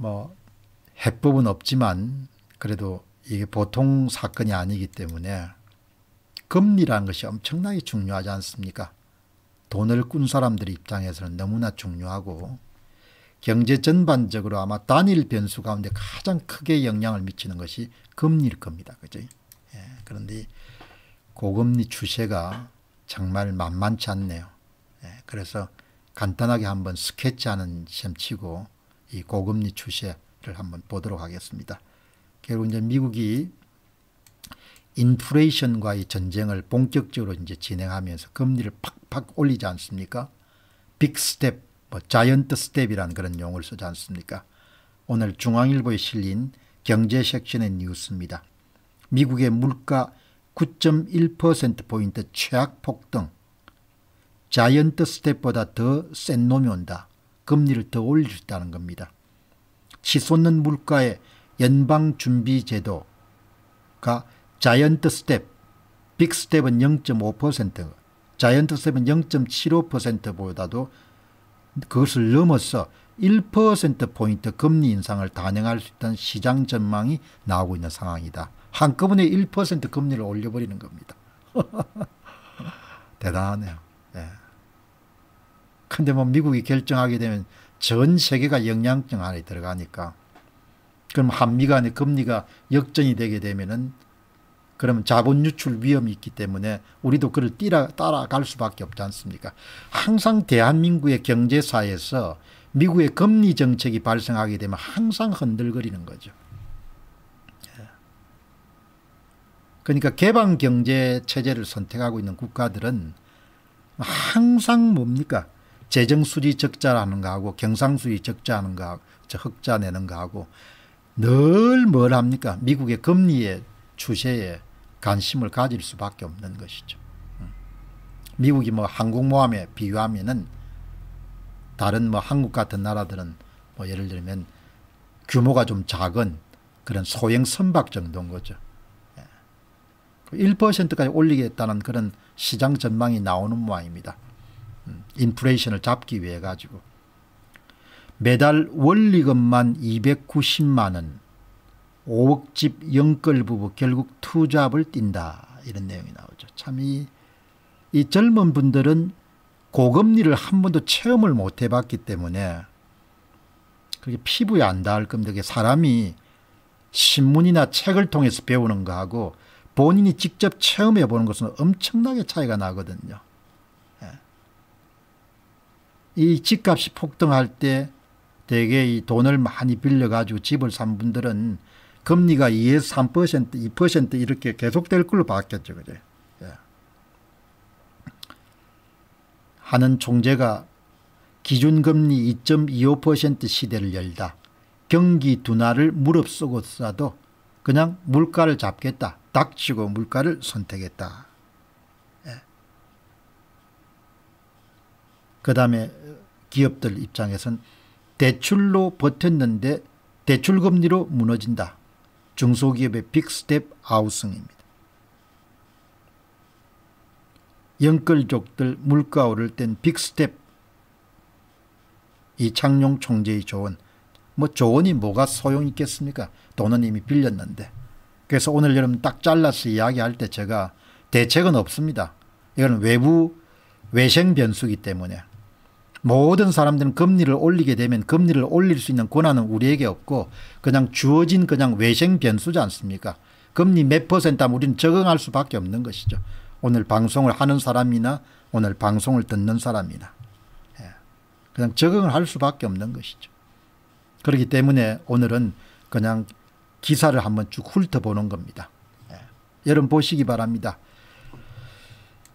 뭐 해법은 없지만 그래도 이게 보통 사건이 아니기 때문에 금리라는 것이 엄청나게 중요하지 않습니까? 돈을 꾼 사람들 입장에서는 너무나 중요하고 경제 전반적으로 아마 단일 변수 가운데 가장 크게 영향을 미치는 것이 금리일 겁니다. 그죠? 예, 그런데 고금리 추세가 정말 만만치 않네요. 예, 그래서 간단하게 한번 스케치하는 셈 치고 이 고금리 추세를 한번 보도록 하겠습니다. 결국 이제 미국이 인플레이션과의 전쟁을 본격적으로 이제 진행하면서 금리를 팍팍 올리지 않습니까? 빅 스텝, 뭐 자이언트 스텝이라는 그런 용어를 쓰지 않습니까? 오늘 중앙일보에 실린 경제 섹션의 뉴스입니다. 미국의 물가 9.1%포인트 최악폭등 자이언트 스텝보다 더 센 놈이 온다. 금리를 더 올릴 수 있다는 겁니다. 치솟는 물가의 연방준비제도가 자이언트 스텝, 빅스텝은 0.5%, 자이언트 스텝은 0.75%보다도 그것을 넘어서 1%포인트 금리 인상을 단행할 수 있다는 시장 전망이 나오고 있는 상황이다. 한꺼번에 1% 금리를 올려버리는 겁니다. 대단하네요. 근데 뭐 미국이 결정하게 되면 전 세계가 영향증 안에 들어가니까 그럼 한미 간의 금리가 역전이 되게 되면은 그러면 자본 유출 위험이 있기 때문에 우리도 그를 따라, 따라갈 수밖에 없지 않습니까? 항상 대한민국의 경제사에서 미국의 금리 정책이 발생하게 되면 항상 흔들거리는 거죠. 예. 그러니까 개방 경제 체제를 선택하고 있는 국가들은 항상 뭡니까? 재정수지 적자라는 거하고 경상수지 적자하는 거하고 흑자 내는 거하고 늘 뭘 합니까? 미국의 금리의 추세에 관심을 가질 수밖에 없는 것이죠. 음. 미국이 뭐 항공모함에 비유하면은 다른 뭐 한국 같은 나라들은 뭐 예를 들면 규모가 좀 작은 그런 소형 선박 정도인 거죠. 1%까지 예. 그 올리겠다는 그런 시장 전망이 나오는 모양입니다. 인플레이션을 잡기 위해 가지고 매달 원리금만 290만 원 5억집 영끌 부부 결국 투잡을 뛴다 이런 내용이 나오죠. 참이 이 젊은 분들은 고금리를 한 번도 체험을 못 해봤기 때문에 그게 피부에 안 닿을 겁니다. 그게 사람이 신문이나 책을 통해서 배우는 거하고 본인이 직접 체험해 보는 것은 엄청나게 차이가 나거든요. 이 집값이 폭등할 때 대개 이 돈을 많이 빌려가지고 집을 산 분들은 금리가 2에서 3% 2% 이렇게 계속될 걸로 봤겠죠. 그래. 예. 하는 총재가 기준금리 2.25% 시대를 열다. 경기 둔화를 무릅쓰고라도 그냥 물가를 잡겠다. 닥치고 물가를 선택했다. 그 다음에 기업들 입장에선 대출로 버텼는데 대출금리로 무너진다. 중소기업의 빅스텝 아우성입니다. 영끌족들 물가 오를 땐 빅스텝 이창용 총재의 조언 뭐 조언이 뭐가 소용있겠습니까 돈은 이미 빌렸는데 그래서 오늘 여러분 딱 잘라서 이야기할 때 제가 대책은 없습니다 이건 외부 외생 변수기 때문에 모든 사람들은 금리를 올리게 되면 금리를 올릴 수 있는 권한은 우리에게 없고 그냥 주어진 그냥 외생 변수지 않습니까? 금리 몇 퍼센트 하면 우리는 적응할 수밖에 없는 것이죠. 오늘 방송을 하는 사람이나 오늘 방송을 듣는 사람이나 예, 그냥 적응을 할 수밖에 없는 것이죠. 그렇기 때문에 오늘은 그냥 기사를 한번 쭉 훑어보는 겁니다. 예, 여러분 보시기 바랍니다.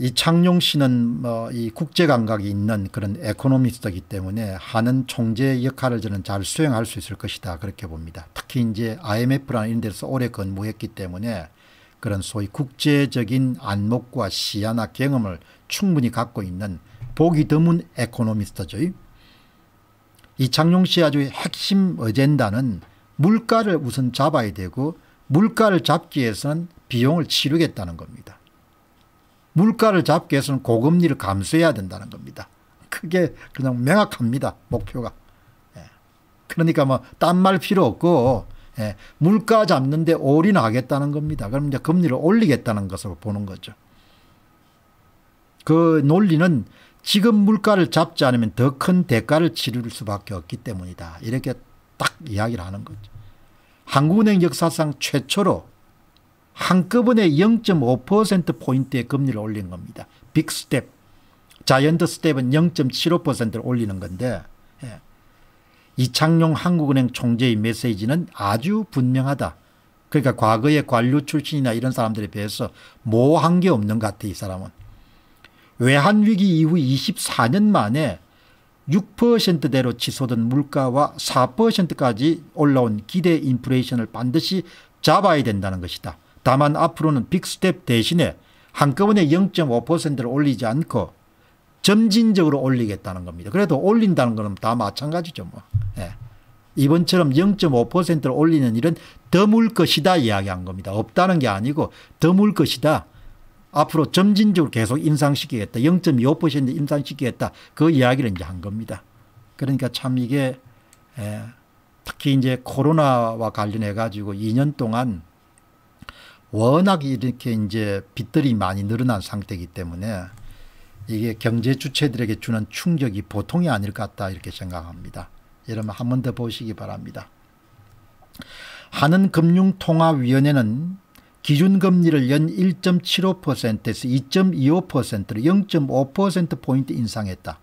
이창룡 씨는 뭐이 국제 감각이 있는 그런 에코노미스트이기 때문에 하는 총재의 역할을 저는 잘 수행할 수 있을 것이다 그렇게 봅니다. 특히 이제 IMF라는 이런 데서 오래 근무했기 때문에 그런 소위 국제적인 안목과 시야나 경험을 충분히 갖고 있는 보기 드문 에코노미스트죠. 이창룡씨 아주 핵심 어젠다는 물가를 우선 잡아야 되고 물가를 잡기 위해서는 비용을 치르겠다는 겁니다. 물가를 잡기 위해서는 고금리를 감수해야 된다는 겁니다. 크게 그냥 명확합니다. 목표가. 예. 그러니까 뭐딴 말 필요 없고 예. 물가 잡는데 올인하겠다는 겁니다. 그럼 이제 금리를 올리겠다는 것으로 보는 거죠. 그 논리는 지금 물가를 잡지 않으면 더 큰 대가를 치를 수밖에 없기 때문이다. 이렇게 딱 이야기를 하는 거죠. 한국은행 역사상 최초로 한꺼번에 0.5%포인트의 금리를 올린 겁니다. 빅스텝, 자이언트 스텝은 0.75%를 올리는 건데 예. 이창용 한국은행 총재의 메시지는 아주 분명하다. 그러니까 과거의 관료 출신이나 이런 사람들에 비해서 모호한 게 없는 것 같아 이 사람은. 외환위기 이후 24년 만에 6%대로 치솟은 물가와 4%까지 올라온 기대 인플레이션을 반드시 잡아야 된다는 것이다. 다만 앞으로는 빅스텝 대신에 한꺼번에 0.5%를 올리지 않고 점진적으로 올리겠다는 겁니다. 그래도 올린다는 것은 다 마찬가지죠. 뭐. 예. 이번처럼 0.5%를 올리는 일은 드물 것이다 이야기한 겁니다. 없다는 게 아니고 드물 것이다. 앞으로 점진적으로 계속 인상시키겠다. 0.25% 인상시키겠다. 그 이야기를 이제 한 겁니다. 그러니까 참 이게 예, 특히 이제 코로나와 관련해 가지고 2년 동안 워낙 이렇게 이제 빚들이 많이 늘어난 상태이기 때문에 이게 경제 주체들에게 주는 충격이 보통이 아닐 것 같다 이렇게 생각합니다. 여러분 한 번 더 보시기 바랍니다. 한은금융통화위원회는 기준금리를 연 1.75%에서 2.25%로 0.5%포인트 인상했다.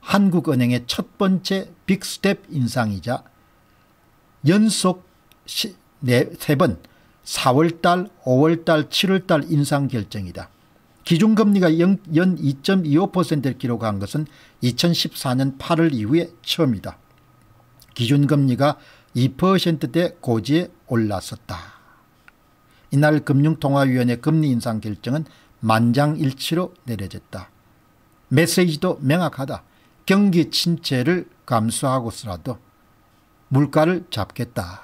한국은행의 첫 번째 빅스텝 인상이자 연속 시, 네, 세번 4월달, 5월달, 7월달 인상 결정이다. 기준금리가 연 2.25%를 기록한 것은 2014년 8월 이후에 처음이다. 기준금리가 2%대 고지에 올랐었다. 이날 금융통화위원회 금리 인상 결정은 만장일치로 내려졌다. 메시지도 명확하다. 경기 침체를 감수하고서라도 물가를 잡겠다.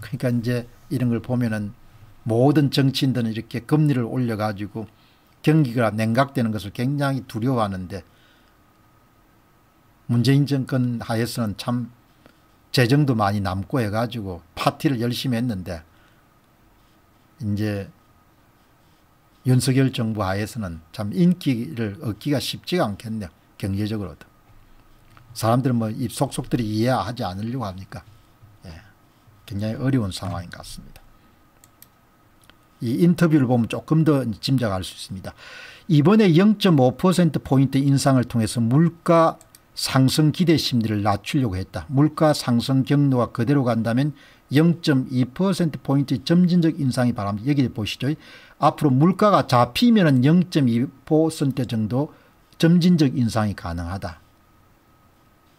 그러니까 이제 이런 걸 보면은 모든 정치인들은 이렇게 금리를 올려가지고 경기가 냉각되는 것을 굉장히 두려워하는데 문재인 정권 하에서는 참 재정도 많이 남고 해가지고 파티를 열심히 했는데 이제 윤석열 정부 하에서는 참 인기를 얻기가 쉽지가 않겠네요. 경제적으로도. 사람들은 뭐 입속속들이 이해하지 않으려고 합니까. 예. 굉장히 어려운 상황인 것 같습니다. 이 인터뷰를 보면 조금 더 짐작할 수 있습니다. 이번에 0.5%포인트 인상을 통해서 물가 상승 기대 심리를 낮추려고 했다. 물가 상승 경로가 그대로 간다면 0.2%포인트 점진적 인상이 바랍니 여기 보시죠. 앞으로 물가가 잡히면 0 2 정도 점진적 인상이 가능하다.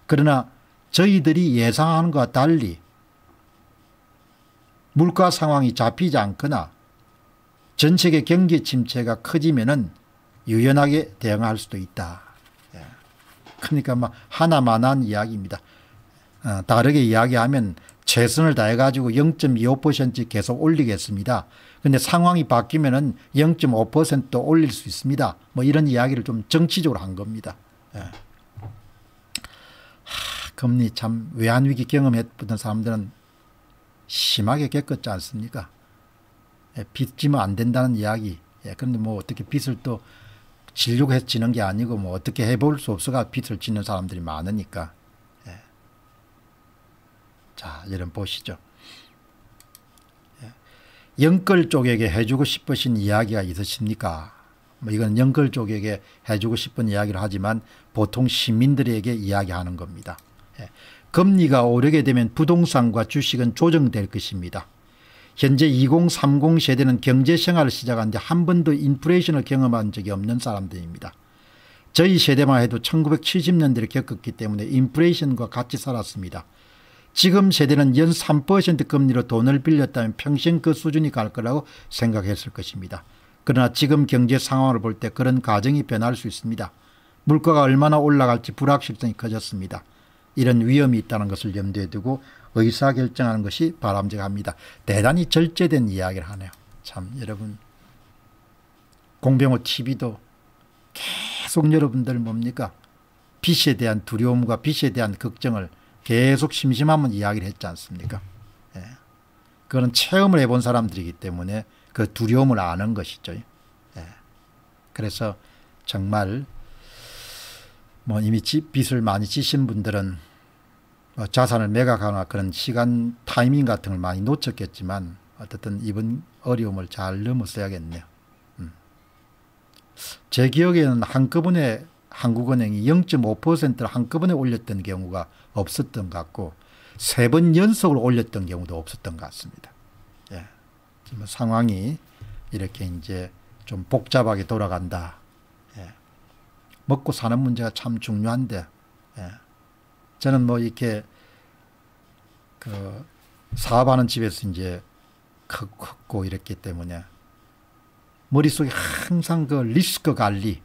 그러나 저희들이 예상하는 것과 달리 물가 상황이 잡히지 않거나 전 세계 경기 침체가 커지면은 유연하게 대응할 수도 있다. 예. 그러니까 막 하나만한 이야기입니다. 어, 다르게 이야기하면 최선을 다해가지고 0.25% 계속 올리겠습니다. 근데 상황이 바뀌면은 0.5% 올릴 수 있습니다. 뭐 이런 이야기를 좀 정치적으로 한 겁니다. 예. 하, 금리 참 외환위기 경험했던 사람들은 심하게 겪었지 않습니까? 예, 빚지면 안 된다는 이야기. 예, 그런데 뭐 어떻게 빚을 또 질려고 해서 지는 게 아니고 뭐 어떻게 해볼 수 없어가 빚을 지는 사람들이 많으니까. 예. 자, 여러분 보시죠. 예. 영끌 쪽에게 해주고 싶으신 이야기가 있으십니까? 뭐 이건 영끌 쪽에게 해주고 싶은 이야기를 하지만 보통 시민들에게 이야기하는 겁니다. 예. 금리가 오르게 되면 부동산과 주식은 조정될 것입니다. 현재 2030 세대는 경제생활을 시작하데한 번도 인플레이션을 경험한 적이 없는 사람들입니다. 저희 세대만 해도 1970년대를 겪었기 때문에 인플레이션과 같이 살았습니다. 지금 세대는 연 3% 금리로 돈을 빌렸다면 평생 그 수준이 갈 거라고 생각했을 것입니다. 그러나 지금 경제 상황을 볼 때 그런 가정이 변할 수 있습니다. 물가가 얼마나 올라갈지 불확실성이 커졌습니다. 이런 위험이 있다는 것을 염두에 두고 의사결정하는 것이 바람직합니다. 대단히 절제된 이야기를 하네요. 참 여러분 공병호 TV도 계속 여러분들 뭡니까 빛에 대한 두려움과 빛에 대한 걱정을 계속 심심하면 이야기를 했지 않습니까? 예. 그거는 체험을 해본 사람들이기 때문에 그 두려움을 아는 것이죠. 예. 그래서 정말 뭐 이미 빚을 많이 지신 분들은 뭐 자산을 매각하거나 그런 시간 타이밍 같은 걸 많이 놓쳤겠지만 어쨌든 이번 어려움을 잘 넘어서야겠네요. 음. 제 기억에는 한꺼번에 한국은행이 0.5%를 한꺼번에 올렸던 경우가 없었던 것 같고 세 번 연속으로 올렸던 경우도 없었던 것 같습니다. 예. 지금 상황이 이렇게 이제 좀 복잡하게 돌아간다. 먹고 사는 문제가 참 중요한데 예. 저는 뭐 이렇게 그 사업하는 집에서 이제 컸고 이랬기 때문에 머릿속에 항상 그 리스크 관리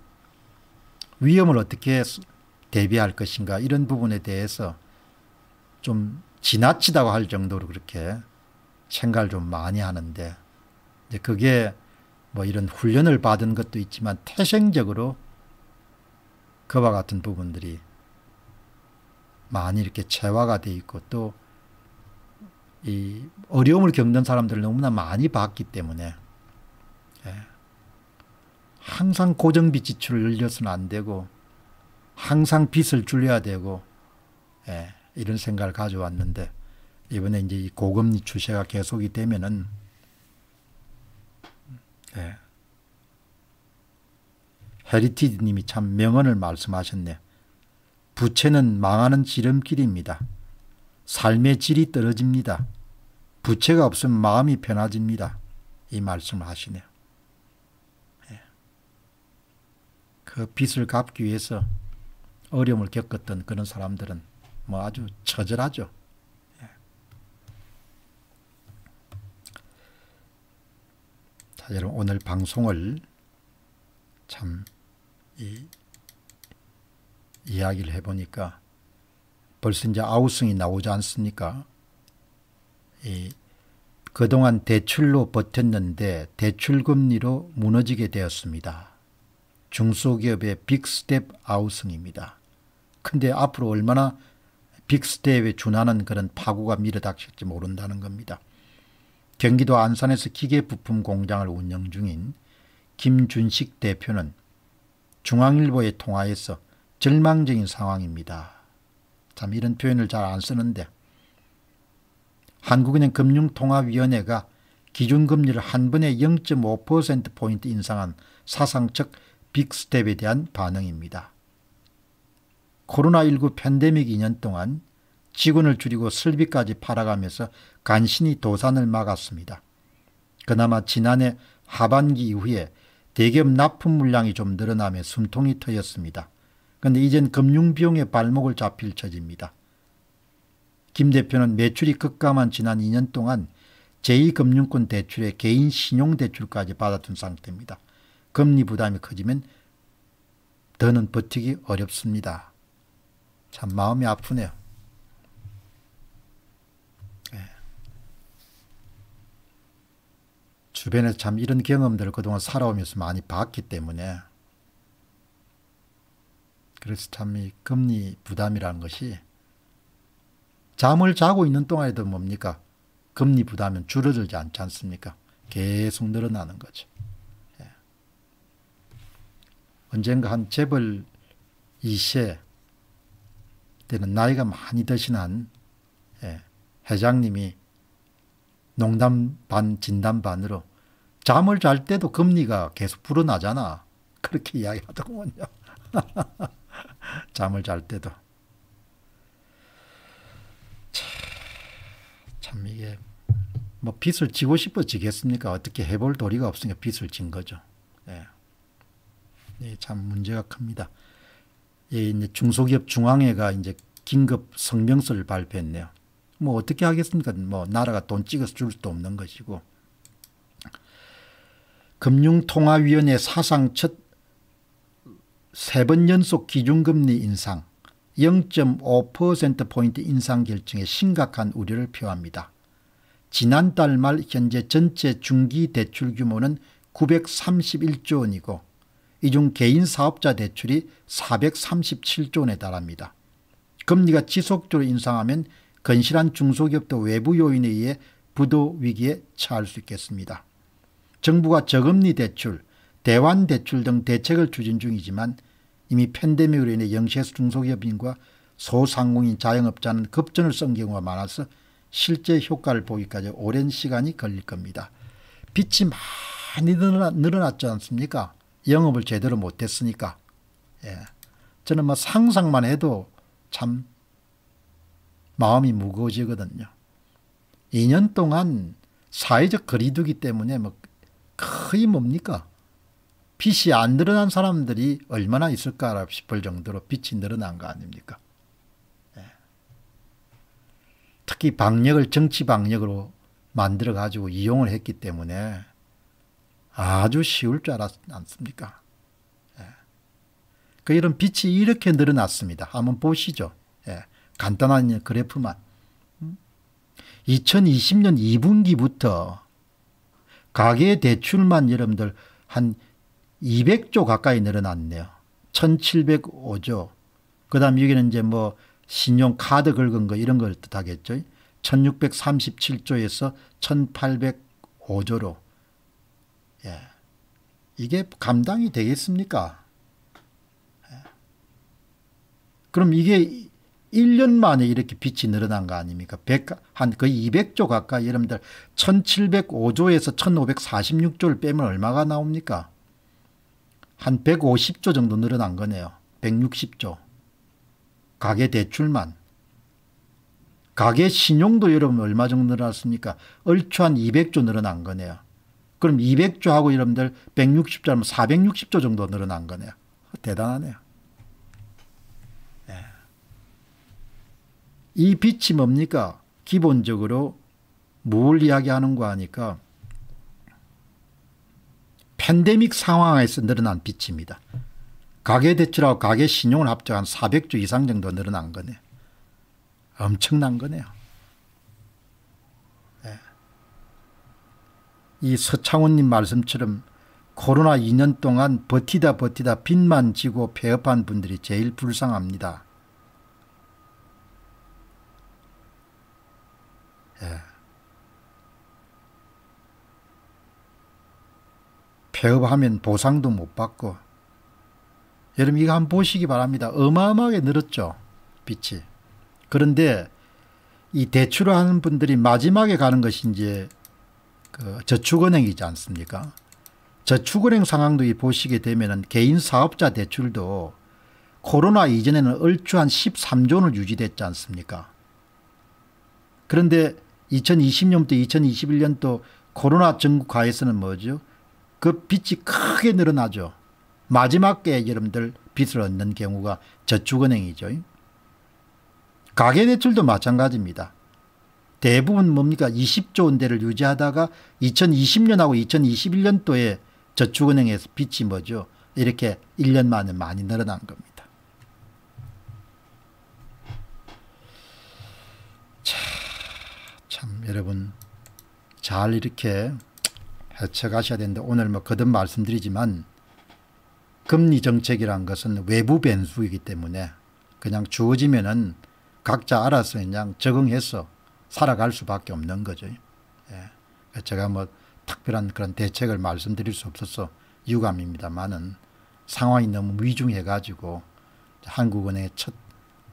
위험을 어떻게 대비할 것인가 이런 부분에 대해서 좀 지나치다고 할 정도로 그렇게 생각을 좀 많이 하는데 이제 그게 뭐 이런 훈련을 받은 것도 있지만 태생적으로 그와 같은 부분들이 많이 이렇게 재화가돼 있고 또이 어려움을 겪는 사람들을 너무나 많이 봤기 때문에 예. 항상 고정비 지출을 늘려서는 안 되고 항상 빚을 줄여야 되고 예. 이런 생각을 가져왔는데 이번에 이제 이 고금리 추세가 계속이 되면은 예. 헤리티드님이 참 명언을 말씀하셨네. 부채는 망하는 지름길입니다. 삶의 질이 떨어집니다. 부채가 없으면 마음이 편해집니다. 이 말씀을 하시네요. 예. 그 빚을 갚기 위해서 어려움을 겪었던 그런 사람들은 뭐 아주 처절하죠. 예. 자, 여러분 오늘 방송을 참 이, 이야기를 해보니까 벌써 이제 아우성이 나오지 않습니까? 이, 그동안 대출로 버텼는데 대출금리로 무너지게 되었습니다. 중소기업의 빅스텝 아우성입니다. 근데 앞으로 얼마나 빅스텝에 준하는 그런 파고가 밀어닥칠지 모른다는 겁니다. 경기도 안산에서 기계부품 공장을 운영 중인 김준식 대표는 중앙일보에 통화해서 절망적인 상황입니다. 참 이런 표현을 잘 안 쓰는데 한국은행 금융통화위원회가 기준금리를 한 번에 0.5%포인트 인상한 사상적 빅스텝에 대한 반응입니다. 코로나19 팬데믹 2년 동안 직원을 줄이고 설비까지 팔아가면서 간신히 도산을 막았습니다. 그나마 지난해 하반기 이후에 대기업 납품 물량이 좀 늘어나며 숨통이 터였습니다 그런데 이젠 금융비용에 발목을 잡힐 처지입니다. 김 대표는 매출이 급감한 지난 2년 동안 제2금융권 대출에 개인 신용대출까지 받아둔 상태입니다. 금리 부담이 커지면 더는 버티기 어렵습니다. 참 마음이 아프네요. 주변에서 참 이런 경험들을 그동안 살아오면서 많이 봤기 때문에 그래서 참 이 금리 부담이라는 것이 잠을 자고 있는 동안에도 뭡니까? 금리 부담은 줄어들지 않지 않습니까? 계속 늘어나는 거죠. 예. 언젠가 한 재벌 2세 때는 나이가 많이 드신 한 예. 회장님이 농담 반 진담 반으로 잠을 잘 때도 금리가 계속 불어나잖아. 그렇게 이야기하더군요. 잠을 잘 때도. 참 이게 뭐 빚을 지고 싶어지겠습니까? 어떻게 해볼 도리가 없으니까 빚을 진 거죠. 예. 예, 참 문제가 큽니다. 예, 이제 중소기업 중앙회가 이제 긴급 성명서를 발표했네요. 뭐 어떻게 하겠습니까? 뭐 나라가 돈 찍어서 줄 수도 없는 것이고. 금융통화위원회 사상 첫 세 번 연속 기준금리 인상 0.5%포인트 인상 결정에 심각한 우려를 표합니다. 지난달 말 현재 전체 중기 대출 규모는 931조 원이고 이 중 개인 사업자 대출이 437조 원에 달합니다. 금리가 지속적으로 인상하면 건실한 중소기업도 외부 요인에 의해 부도 위기에 처할 수 있겠습니다. 정부가 저금리 대출, 대환 대출 등 대책을 추진 중이지만 이미 팬데믹으로 인해 영세수 중소기업인과 소상공인 자영업자는 급전을 쓴 경우가 많아서 실제 효과를 보기까지 오랜 시간이 걸릴 겁니다. 빛이 많이 늘어났, 지 않습니까? 영업을 제대로 못했으니까. 예. 저는 뭐 상상만 해도 참 마음이 무거워지거든요. 2년 동안 사회적 거리두기 때문에 뭐 거의 뭡니까? 빛이 안 늘어난 사람들이 얼마나 있을까 싶을 정도로 빛이 늘어난 거 아닙니까? 예. 특히 방역을 정치 방역으로 만들어 가지고 이용을 했기 때문에 아주 쉬울 줄 알았지 않습니까? 예. 그 이런 빛이 이렇게 늘어났습니다. 한번 보시죠. 예. 간단한 그래프만. 2020년 음? 2분기부터 가계 대출만 여러분들 한 200조 가까이 늘어났네요. 1705조. 그 다음 여기는 이제 뭐 신용카드 긁은 거 이런 걸 뜻하겠죠. 1637조에서 1805조로. 예. 이게 감당이 되겠습니까? 예. 그럼 이게 1년 만에 이렇게 빛이 늘어난 거 아닙니까? 100, 한 거의 200조 가까이 여러분들 1705조에서 1546조를 빼면 얼마가 나옵니까? 한 150조 정도 늘어난 거네요. 160조. 가계 대출만. 가계 신용도 여러분 얼마 정도 늘어났습니까? 얼추 한 200조 늘어난 거네요. 그럼 200조하고 여러분들 160조 하면 460조 정도 늘어난 거네요. 대단하네요. 이 빛이 뭡니까? 기본적으로 뭘 이야기하는 거 하니까 팬데믹 상황에서 늘어난 빛입니다. 가계대출하고 가계신용을 합쳐한 400조 이상 정도 늘어난 거네요. 엄청난 거네요. 네. 이 서창훈님 말씀처럼 코로나 2년 동안 버티다 버티다 빚만 지고 폐업한 분들이 제일 불쌍합니다. 예. 폐업하면 보상도 못 받고 여러분 이거 한번 보시기 바랍니다. 어마어마하게 늘었죠. 빛이. 그런데 이 대출을 하는 분들이 마지막에 가는 것이 이제 그 저축은행이지 않습니까? 저축은행 상황도 보시게 되면 개인 사업자 대출도 코로나 이전에는 얼추 한 13조 원을 유지됐지 않습니까? 그런데 2020년부터 2021년도 코로나 전국 과에서는 뭐죠? 그 빚이 크게 늘어나죠. 마지막에 여러분들 빚을 얻는 경우가 저축은행이죠. 가계대출도 마찬가지입니다. 대부분 뭡니까 20조 원대를 유지하다가 2020년하고 2021년도에 저축은행에서 빚이 뭐죠 이렇게 1년 만에 많이 늘어난 겁니다. 참 여러분 잘 이렇게 헤쳐가셔야 되는데 오늘 뭐 거듭 말씀드리지만 금리 정책이란 것은 외부 변수이기 때문에 그냥 주어지면은 각자 알아서 그냥 적응해서 살아갈 수밖에 없는 거죠. 예. 제가 뭐 특별한 그런 대책을 말씀드릴 수 없어서 유감입니다만은 상황이 너무 위중해 가지고 한국은행의 첫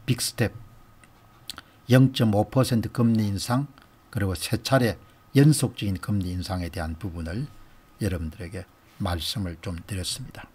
빅스텝 0.5% 금리 인상 그리고 세 차례 연속적인 금리 인상에 대한 부분을 여러분들에게 말씀을 좀 드렸습니다.